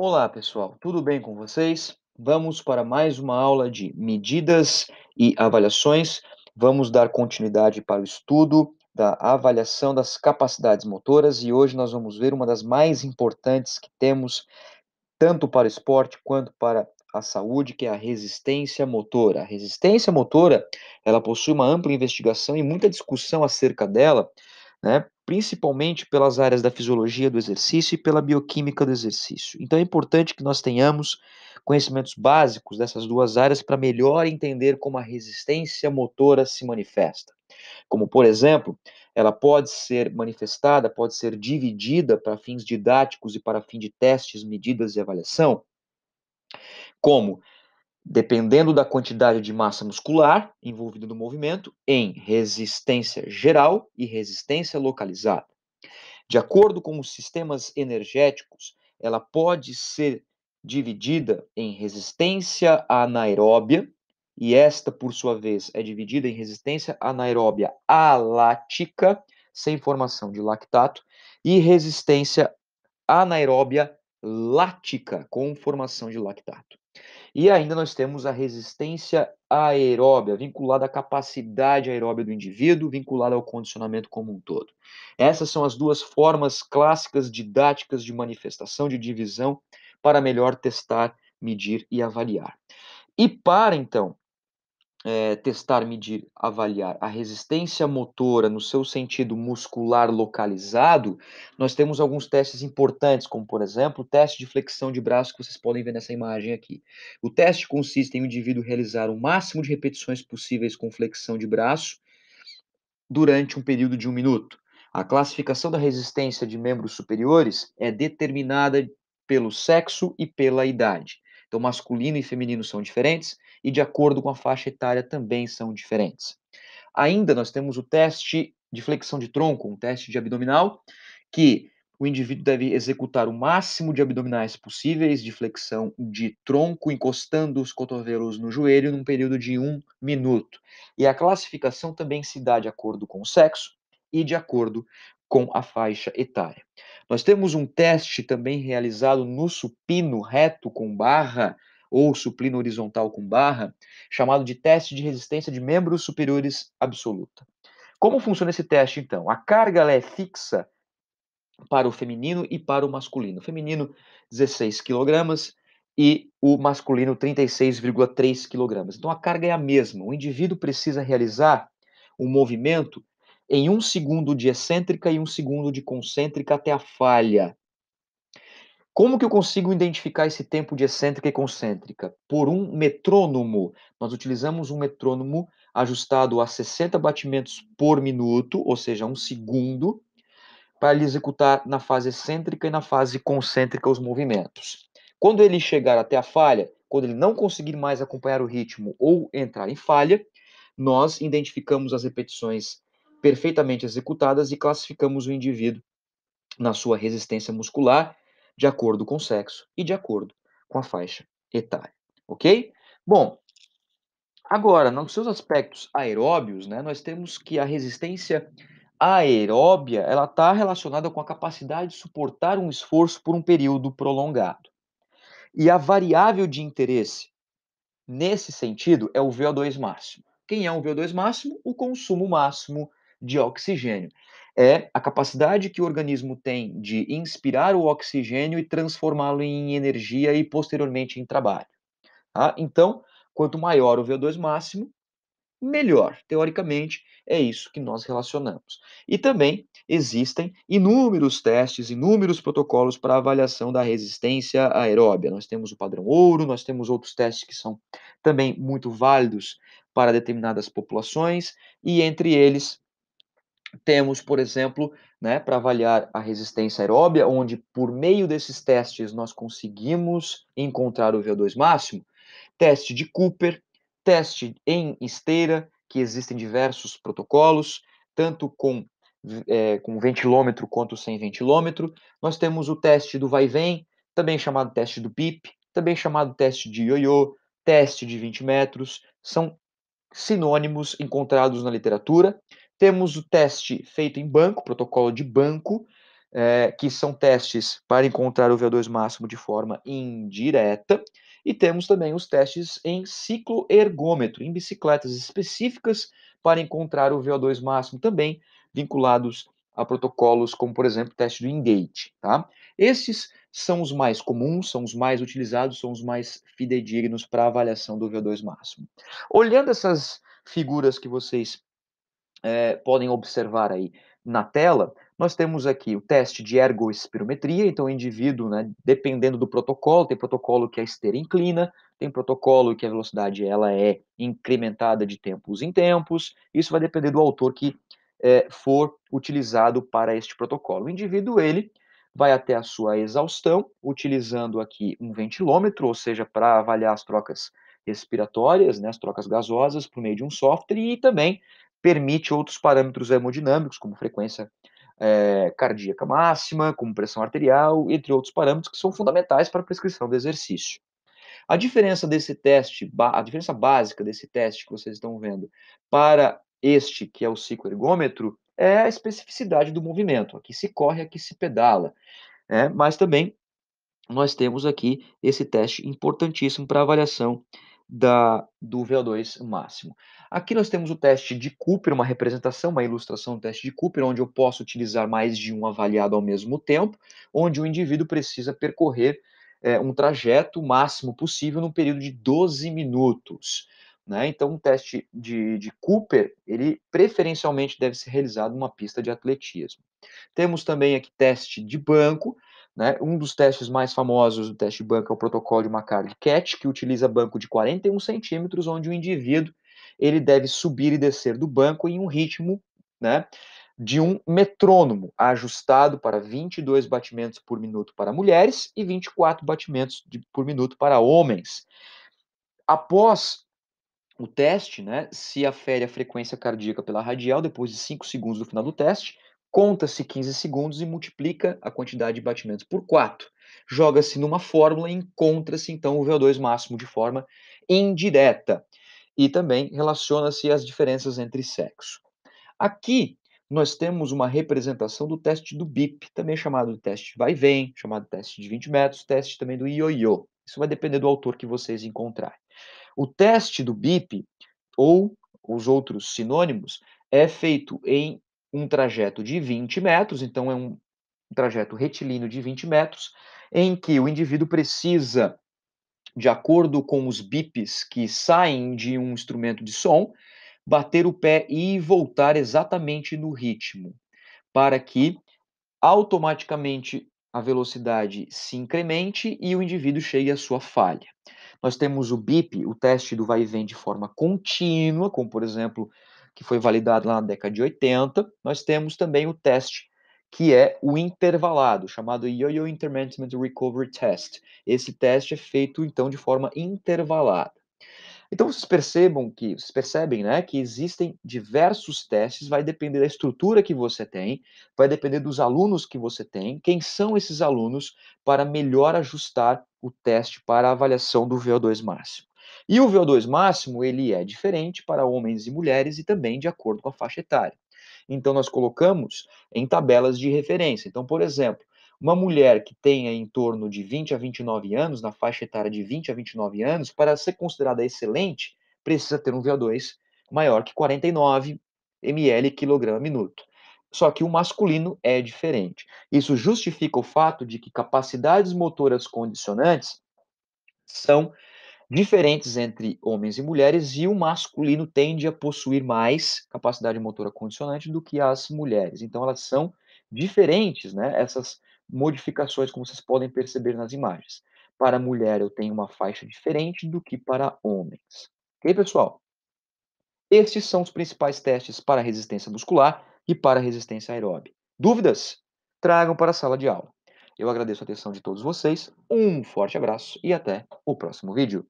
Olá, pessoal, tudo bem com vocês? Vamos para mais uma aula de medidas e avaliações. Vamos dar continuidade para o estudo da avaliação das capacidades motoras e hoje nós vamos ver uma das mais importantes que temos tanto para o esporte quanto para a saúde, que é a resistência motora. A resistência motora, ela possui uma ampla investigação e muita discussão acerca dela, né? principalmente pelas áreas da fisiologia do exercício e pela bioquímica do exercício. Então é importante que nós tenhamos conhecimentos básicos dessas duas áreas para melhor entender como a resistência motora se manifesta. Como, por exemplo, ela pode ser manifestada, pode ser dividida para fins didáticos e para fim de testes, medidas e avaliação, como dependendo da quantidade de massa muscular envolvida no movimento, em resistência geral e resistência localizada. De acordo com os sistemas energéticos, ela pode ser dividida em resistência anaeróbia, e esta, por sua vez, é dividida em resistência anaeróbia alática, sem formação de lactato, e resistência anaeróbia lática, com formação de lactato. E ainda nós temos a resistência aeróbia, vinculada à capacidade aeróbia do indivíduo, vinculada ao condicionamento como um todo. Essas são as duas formas clássicas didáticas de manifestação, de divisão, para melhor testar, medir e avaliar. E para, então, é, testar, medir, avaliar a resistência motora no seu sentido muscular localizado, nós temos alguns testes importantes, como por exemplo o teste de flexão de braço que vocês podem ver nessa imagem aqui. O teste consiste em o um indivíduo realizar o máximo de repetições possíveis com flexão de braço durante um período de um minuto. A classificação da resistência de membros superiores é determinada pelo sexo e pela idade. Então, masculino e feminino são diferentes, e de acordo com a faixa etária também são diferentes. Ainda nós temos o teste de flexão de tronco, um teste de abdominal, que o indivíduo deve executar o máximo de abdominais possíveis de flexão de tronco, encostando os cotovelos no joelho num período de um minuto. E a classificação também se dá de acordo com o sexo e de acordo com a faixa etária. Nós temos um teste também realizado no supino reto com barra, ou suplina horizontal com barra, chamado de teste de resistência de membros superiores absoluta. Como funciona esse teste, então? A carga é fixa para o feminino e para o masculino. O feminino, 16 kg e o masculino, 36,3 kg. Então, a carga é a mesma. O indivíduo precisa realizar um movimento em um segundo de excêntrica e um segundo de concêntrica até a falha. Como que eu consigo identificar esse tempo de excêntrica e concêntrica? Por um metrônomo. Nós utilizamos um metrônomo ajustado a 60 batimentos por minuto, ou seja, um segundo, para ele executar na fase excêntrica e na fase concêntrica os movimentos. Quando ele chegar até a falha, quando ele não conseguir mais acompanhar o ritmo ou entrar em falha, nós identificamos as repetições perfeitamente executadas e classificamos o indivíduo na sua resistência muscular de acordo com o sexo e de acordo com a faixa etária, ok? Bom, agora, nos seus aspectos aeróbios, né, nós temos que a resistência aeróbia, ela está relacionada com a capacidade de suportar um esforço por um período prolongado. E a variável de interesse nesse sentido é o VO2 máximo. Quem é um VO2 máximo? O consumo máximo de oxigênio. É a capacidade que o organismo tem de inspirar o oxigênio e transformá-lo em energia e posteriormente em trabalho. Tá? Então, quanto maior o VO2 máximo, melhor. Teoricamente, é isso que nós relacionamos. E também existem inúmeros testes, inúmeros protocolos para avaliação da resistência aeróbia. Nós temos o padrão ouro, nós temos outros testes que são também muito válidos para determinadas populações, e entre eles temos, por exemplo, né, para avaliar a resistência aeróbia, onde por meio desses testes nós conseguimos encontrar o VO2 máximo, teste de Cooper, teste em esteira, que existem diversos protocolos, tanto com, é, com ventilômetro quanto sem ventilômetro. Nós temos o teste do vai-vem, também chamado teste do PIP, também chamado teste de ioiô, teste de 20 metros, são sinônimos encontrados na literatura, temos o teste feito em banco, protocolo de banco, é, que são testes para encontrar o VO2 máximo de forma indireta. E temos também os testes em cicloergômetro, em bicicletas específicas para encontrar o VO2 máximo também vinculados a protocolos como, por exemplo, o teste do Engate, tá? Esses são os mais comuns, são os mais utilizados, são os mais fidedignos para avaliação do VO2 máximo. Olhando essas figuras que vocês é, podem observar aí na tela, nós temos aqui o teste de ergoespirometria, então o indivíduo, né, dependendo do protocolo, tem protocolo que a é esteira inclina, tem protocolo que a velocidade ela é incrementada de tempos em tempos, isso vai depender do autor que é, for utilizado para este protocolo. O indivíduo, ele vai até a sua exaustão, utilizando aqui um ventilômetro, ou seja, para avaliar as trocas respiratórias, né, as trocas gasosas, por meio de um software, e também permite outros parâmetros hemodinâmicos, como frequência é, cardíaca máxima, como pressão arterial, entre outros parâmetros que são fundamentais para a prescrição do exercício. A diferença desse teste, a diferença básica desse teste que vocês estão vendo para este, que é o psicoergômetro, é a especificidade do movimento. Aqui se corre, aqui se pedala. Né? Mas também nós temos aqui esse teste importantíssimo para avaliação da, do VO2 máximo. Aqui nós temos o teste de Cooper, uma representação, uma ilustração do teste de Cooper, onde eu posso utilizar mais de um avaliado ao mesmo tempo, onde o indivíduo precisa percorrer é, um trajeto máximo possível num período de 12 minutos. Né? Então, um teste de, de Cooper, ele preferencialmente deve ser realizado numa pista de atletismo. Temos também aqui teste de banco, né? Um dos testes mais famosos do teste de banco é o protocolo de McCarthy-Cat, que utiliza banco de 41 centímetros, onde o indivíduo ele deve subir e descer do banco em um ritmo né, de um metrônomo, ajustado para 22 batimentos por minuto para mulheres e 24 batimentos de, por minuto para homens. Após o teste, né, se afere a frequência cardíaca pela radial depois de 5 segundos do final do teste, Conta-se 15 segundos e multiplica a quantidade de batimentos por 4. Joga-se numa fórmula e encontra-se então o VO2 máximo de forma indireta. E também relaciona-se as diferenças entre sexo. Aqui nós temos uma representação do teste do BIP, também chamado de teste vai vem, chamado de teste de 20 metros, teste também do ioiô. Isso vai depender do autor que vocês encontrarem. O teste do BIP, ou os outros sinônimos, é feito em um trajeto de 20 metros, então é um trajeto retilíneo de 20 metros, em que o indivíduo precisa, de acordo com os bips que saem de um instrumento de som, bater o pé e voltar exatamente no ritmo, para que automaticamente a velocidade se incremente e o indivíduo chegue à sua falha. Nós temos o BIP, o teste do vai e vem de forma contínua, como por exemplo que foi validado lá na década de 80, nós temos também o teste que é o intervalado, chamado Yo-Yo Intermittent Recovery Test. Esse teste é feito então de forma intervalada. Então vocês percebam que vocês percebem, né, que existem diversos testes, vai depender da estrutura que você tem, vai depender dos alunos que você tem, quem são esses alunos para melhor ajustar o teste para a avaliação do VO2 máximo. E o VO2 máximo, ele é diferente para homens e mulheres e também de acordo com a faixa etária. Então, nós colocamos em tabelas de referência. Então, por exemplo, uma mulher que tenha em torno de 20 a 29 anos, na faixa etária de 20 a 29 anos, para ser considerada excelente, precisa ter um VO2 maior que 49 ml quilograma minuto. Só que o masculino é diferente. Isso justifica o fato de que capacidades motoras condicionantes são diferentes entre homens e mulheres e o masculino tende a possuir mais capacidade motora condicionante do que as mulheres. Então elas são diferentes, né? Essas modificações, como vocês podem perceber nas imagens. Para mulher eu tenho uma faixa diferente do que para homens. OK, pessoal? Estes são os principais testes para resistência muscular e para resistência aeróbica. Dúvidas? Tragam para a sala de aula. Eu agradeço a atenção de todos vocês, um forte abraço e até o próximo vídeo.